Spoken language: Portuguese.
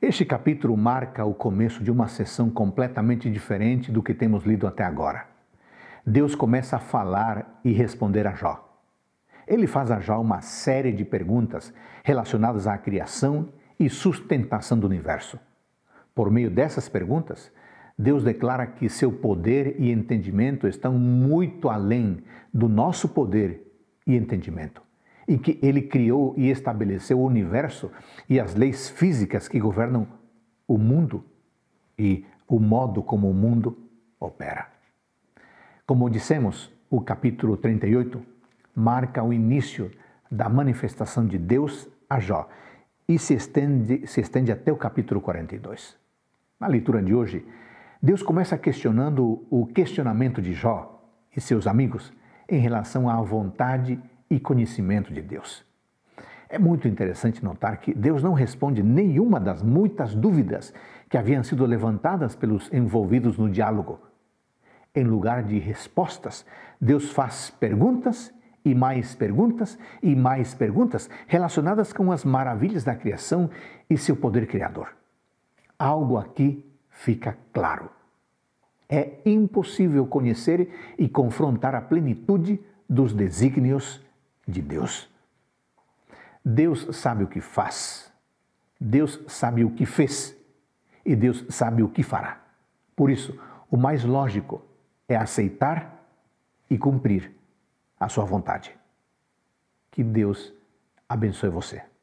Este capítulo marca o começo de uma sessão completamente diferente do que temos lido até agora. Deus começa a falar e responder a Jó. Ele faz a Jó uma série de perguntas relacionadas à criação e sustentação do universo. Por meio dessas perguntas, Deus declara que seu poder e entendimento estão muito além do nosso poder e entendimento e que ele criou e estabeleceu o universo e as leis físicas que governam o mundo e o modo como o mundo opera. Como dissemos, o capítulo 38 marca o início da manifestação de Deus a Jó e se estende, se estende até o capítulo 42. Na leitura de hoje, Deus começa questionando o questionamento de Jó e seus amigos em relação à vontade e conhecimento de Deus. É muito interessante notar que Deus não responde nenhuma das muitas dúvidas que haviam sido levantadas pelos envolvidos no diálogo. Em lugar de respostas, Deus faz perguntas e mais perguntas e mais perguntas relacionadas com as maravilhas da criação e seu poder criador. Algo aqui fica claro. É impossível conhecer e confrontar a plenitude dos desígnios de Deus. Deus sabe o que faz, Deus sabe o que fez e Deus sabe o que fará. Por isso, o mais lógico é aceitar e cumprir a sua vontade. Que Deus abençoe você.